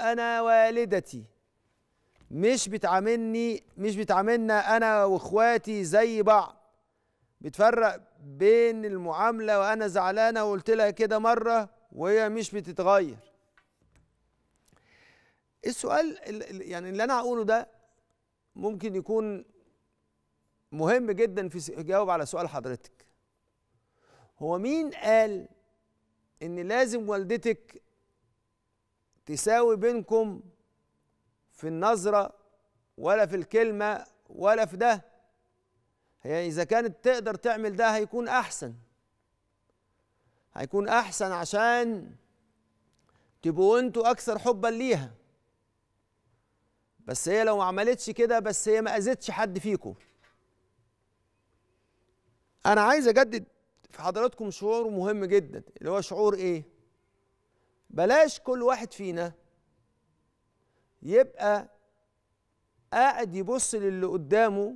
انا والدتي مش بتعاملني مش بتعاملنا انا واخواتي زي بعض بتفرق بين المعامله وانا زعلانه وقلت لها كده مره وهي مش بتتغير السؤال يعني اللي انا هقوله ده ممكن يكون مهم جدا في جواب على سؤال حضرتك هو مين قال ان لازم والدتك تساوي بينكم في النظرة ولا في الكلمة ولا في ده هي إذا كانت تقدر تعمل ده هيكون أحسن هيكون أحسن عشان تبقوا أنتوا أكثر حبا ليها بس هي لو ما عملتش كده بس هي ما أذتش حد فيكم أنا عايز أجدد في حضراتكم شعور مهم جدا اللي هو شعور إيه؟ بلاش كل واحد فينا يبقى قاعد يبص للي قدامه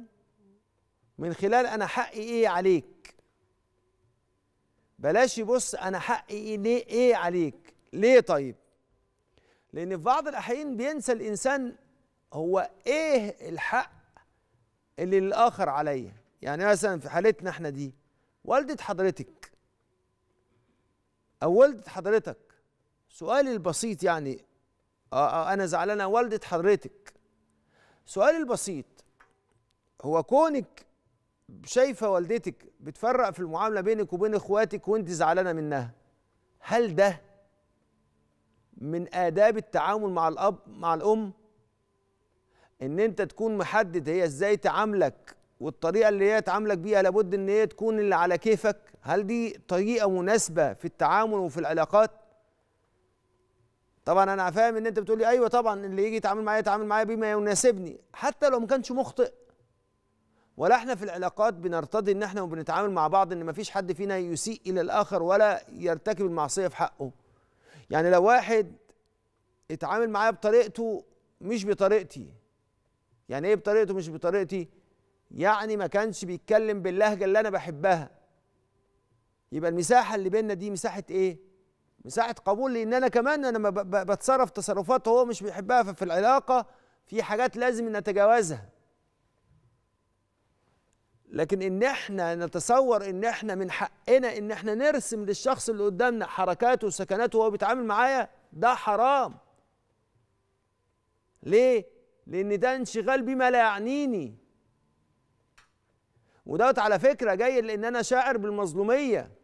من خلال انا حقي ايه عليك بلاش يبص انا حقي ايه ايه عليك ليه طيب لان في بعض الاحيان بينسى الانسان هو ايه الحق اللي الاخر عليا يعني مثلا في حالتنا احنا دي والدة حضرتك او والدة حضرتك سؤالي البسيط يعني آه, آه، انا زعلانه والده حضرتك سؤالي البسيط هو كونك شايفه والدتك بتفرق في المعامله بينك وبين اخواتك وانت زعلانه منها هل ده من آداب التعامل مع الأب مع الأم إن أنت تكون محدد هي إزاي تعاملك والطريقة اللي هي تعاملك بيها لابد إن هي تكون اللي على كيفك هل دي طريقة مناسبة في التعامل وفي العلاقات؟ طبعا انا فاهم ان انت بتقولي ايوه طبعا اللي يجي يتعامل معايا يتعامل معايا بما يناسبني حتى لو ما كانش مخطئ ولا احنا في العلاقات بنرتضي ان احنا وبنتعامل مع بعض ان ما فيش حد فينا يسيء الى الاخر ولا يرتكب المعصيه في حقه يعني لو واحد اتعامل معايا بطريقته مش بطريقتي يعني ايه بطريقته مش بطريقتي يعني ما كانش بيتكلم باللهجه اللي انا بحبها يبقى المساحه اللي بيننا دي مساحه ايه من ساعه قبول لان انا كمان انا بتصرف تصرفات هو مش بيحبها ففي العلاقه في حاجات لازم نتجاوزها لكن ان احنا نتصور ان احنا من حقنا ان احنا نرسم للشخص اللي قدامنا حركاته وسكناته وهو بيتعامل معايا ده حرام ليه لان ده انشغال بما لا يعنيني ودوت على فكره جاي لان انا شاعر بالمظلوميه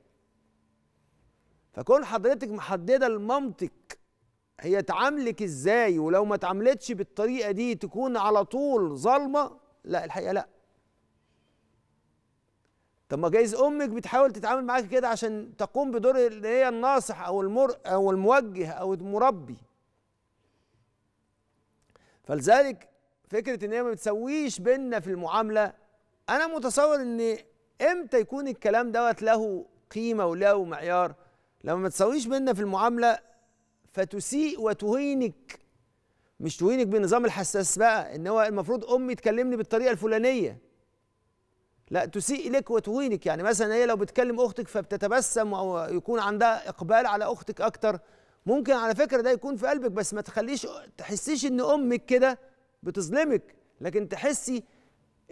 فكون حضرتك محدده المنطق هي تعاملك ازاي ولو ما اتعاملتش بالطريقه دي تكون على طول ظالمه لا الحقيقه لا طب ما جايز امك بتحاول تتعامل معاك كده عشان تقوم بدور اللي هي الناصح او المر او الموجه او المربي فلذلك فكره ان هي ما بتسويش بينا في المعامله انا متصور ان امتى يكون الكلام دوت له قيمه وله معيار لما ما تساويش بينا في المعامله فتسيء وتهينك مش تهينك بنظام الحساس بقى ان هو المفروض امي تكلمني بالطريقه الفلانيه لا تسيء لك وتهينك يعني مثلا هي لو بتكلم اختك فبتتبسم او يكون عندها اقبال على اختك اكتر ممكن على فكره ده يكون في قلبك بس ما تخليش تحسيش ان امك كده بتظلمك لكن تحسي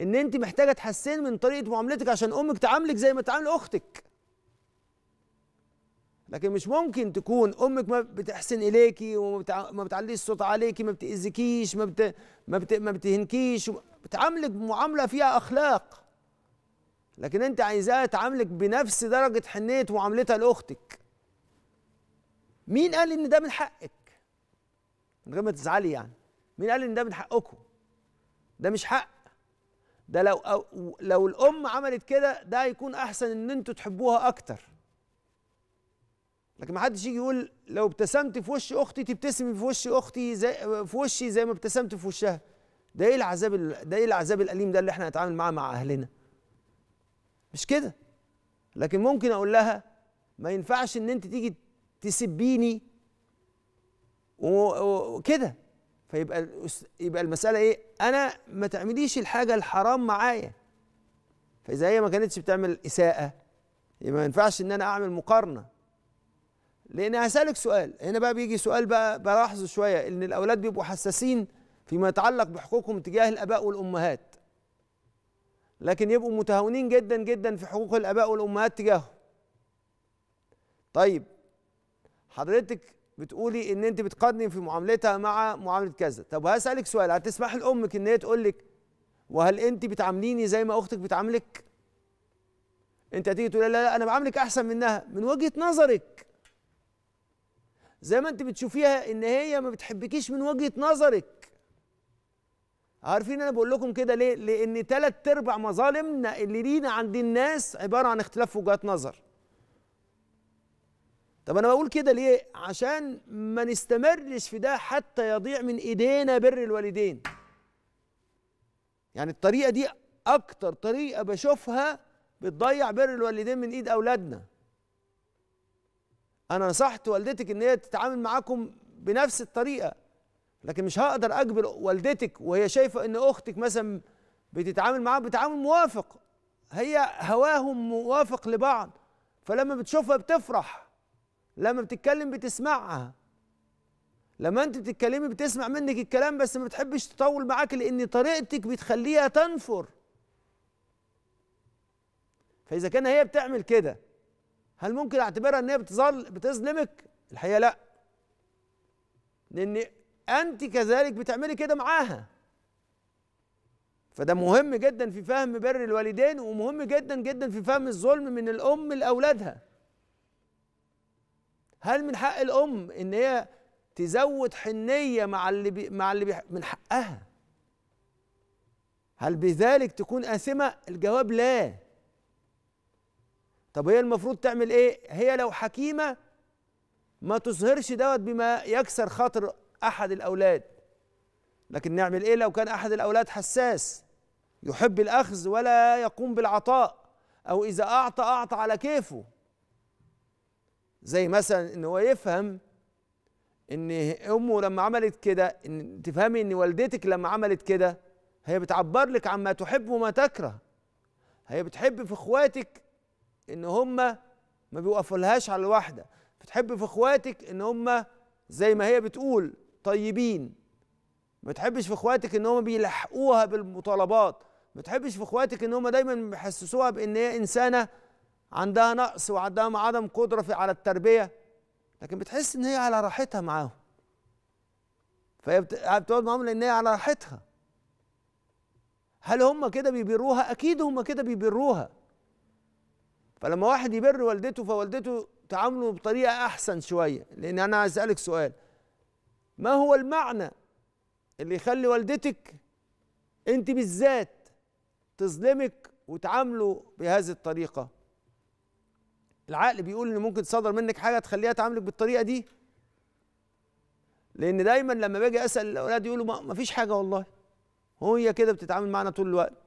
ان انت محتاجه تحسين من طريقه معاملتك عشان امك تعاملك زي ما تعامل اختك لكن مش ممكن تكون امك ما بتحسن اليكي وما بتعليش صوت عليكي ما بتاذيكيش ما بت... ما, بت... ما بتهنكيش بتعاملك بمعامله فيها اخلاق لكن انت عايزاها تعاملك بنفس درجه حنيه معاملتها لاختك مين قال ان ده من حقك من غير ما تزعلي يعني مين قال ان ده من حقكم ده مش حق ده لو أو لو الام عملت كده ده هيكون احسن ان انتوا تحبوها اكتر لكن ما حدش يجي يقول لو ابتسمت في وش اختي تبتسمي في وش اختي زي في وشي زي ما ابتسمت في وشها ده ايه العذاب ده ايه العذاب الاليم ده اللي احنا هنتعامل معاه مع اهلنا مش كده لكن ممكن اقول لها ما ينفعش ان انت تيجي تسبيني وكده فيبقى يبقى المساله ايه انا ما تعمليش الحاجه الحرام معايا فاذا هي ما كانتش بتعمل اساءه يبقى ما ينفعش ان انا اعمل مقارنه لان هسالك سؤال هنا بقى بيجي سؤال بقى بلاحظه شويه ان الاولاد بيبقوا حساسين فيما يتعلق بحقوقهم تجاه الاباء والامهات لكن يبقوا متهاونين جدا جدا في حقوق الاباء والامهات تجاههم طيب حضرتك بتقولي ان انت بتقدمي في معاملتها مع معامله كذا طب هسالك سؤال هتسمح لامك ان هي تقول لك وهل انت بتعامليني زي ما اختك بتعاملك انت هتيجي تقول لا لا انا بعاملك احسن منها من وجهه نظرك زي ما انت بتشوفيها ان هي ما بتحبكيش من وجهه نظرك عارفين انا بقول لكم كده ليه لان ثلاث ارباع مظالمنا اللي لينا عند الناس عباره عن اختلاف وجهات نظر طب انا بقول كده ليه عشان ما نستمرش في ده حتى يضيع من ايدينا بر الوالدين يعني الطريقه دي اكتر طريقه بشوفها بتضيع بر الوالدين من ايد اولادنا انا نصحت والدتك ان هي تتعامل معاكم بنفس الطريقه لكن مش هقدر اجبر والدتك وهي شايفه ان اختك مثلا بتتعامل معاها بتعامل موافق هي هواهم موافق لبعض فلما بتشوفها بتفرح لما بتتكلم بتسمعها لما انت بتتكلمي بتسمع منك الكلام بس ما بتحبش تطول معاك لان طريقتك بتخليها تنفر فاذا كان هي بتعمل كده هل ممكن اعتبرها ان هي بتظل بتظلمك الحقيقه لا لان انت كذلك بتعملي كده معاها فده مهم جدا في فهم بر الوالدين ومهم جدا جدا في فهم الظلم من الام لاولادها هل من حق الام ان هي تزود حنيه مع اللي بي مع اللي بي من حقها هل بذلك تكون آثمة؟ الجواب لا طب هي المفروض تعمل ايه هي لو حكيمه ما تظهرش دوت بما يكسر خاطر احد الاولاد لكن نعمل ايه لو كان احد الاولاد حساس يحب الاخذ ولا يقوم بالعطاء او اذا اعطى اعطى على كيفه زي مثلا ان هو يفهم ان امه لما عملت كده ان تفهمي ان والدتك لما عملت كده هي بتعبر لك عما تحب وما تكره هي بتحب في اخواتك ان هما ما بيوقفولهاش على الواحده بتحب في اخواتك ان هما زي ما هي بتقول طيبين ما تحبش في اخواتك ان هما بيلحقوها بالمطالبات ما تحبش في اخواتك ان هما دايما بيحسسوها بان هي انسانه عندها نقص وعندها عدم قدره في على التربيه لكن بتحس ان هي على راحتها معاهم فهي بتقعد معاهم لان هي على راحتها هل هم كده بيبروها اكيد هم كده بيبروها فلما واحد يبر والدته فوالدته تعامله بطريقه احسن شويه لان انا عايز اسالك سؤال ما هو المعنى اللي يخلي والدتك انت بالذات تظلمك وتعامله بهذه الطريقه العقل بيقول ان ممكن تصدر منك حاجه تخليها تعاملك بالطريقه دي لان دايما لما باجي اسال الاولاد يقولوا ما فيش حاجه والله هي كده بتتعامل معنا طول الوقت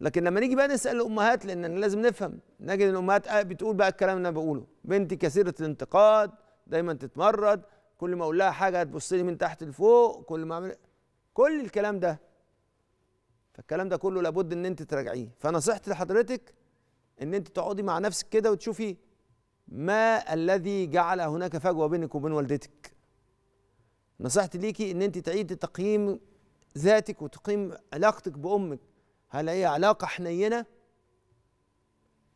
لكن لما نيجي بقى نسال الامهات لان لازم نفهم نجد ان الامهات آه، بتقول بقى الكلام اللي انا بقوله بنتي كثيره الانتقاد دايما تتمرد كل ما اقول لها حاجه هتبص لي من تحت لفوق كل ما اعمل كل الكلام ده فالكلام ده كله لابد ان انت تراجعيه فنصيحتي لحضرتك ان انت تقعدي مع نفسك كده وتشوفي ما الذي جعل هناك فجوه بينك وبين والدتك نصيحتي ليكي ان انت تعيدي تقييم ذاتك وتقييم علاقتك بامك هل هي علاقه حنينه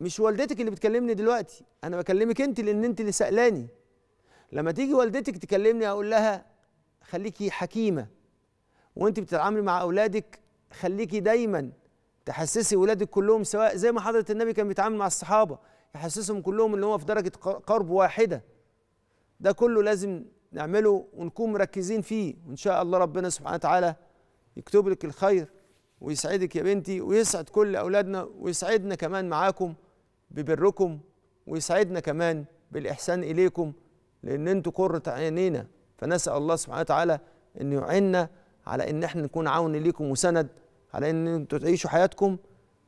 مش والدتك اللي بتكلمني دلوقتي انا بكلمك انت لان انت اللي سالاني لما تيجي والدتك تكلمني اقول لها خليكي حكيمه وانت بتتعاملي مع اولادك خليكي دايما تحسسي ولادك كلهم سواء زي ما حضره النبي كان بيتعامل مع الصحابه يحسسهم كلهم ان هو في درجه قرب واحده ده كله لازم نعمله ونكون مركزين فيه وان شاء الله ربنا سبحانه وتعالى يكتب لك الخير ويسعدك يا بنتي ويسعد كل أولادنا ويسعدنا كمان معاكم ببركم ويسعدنا كمان بالإحسان إليكم لأن أنتوا قرة عينينا فنسأل الله سبحانه وتعالى أن يعيننا على أن احنا نكون عون ليكم وسند على أن أنتوا تعيشوا حياتكم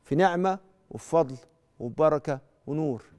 في نعمة وفضل وبركة ونور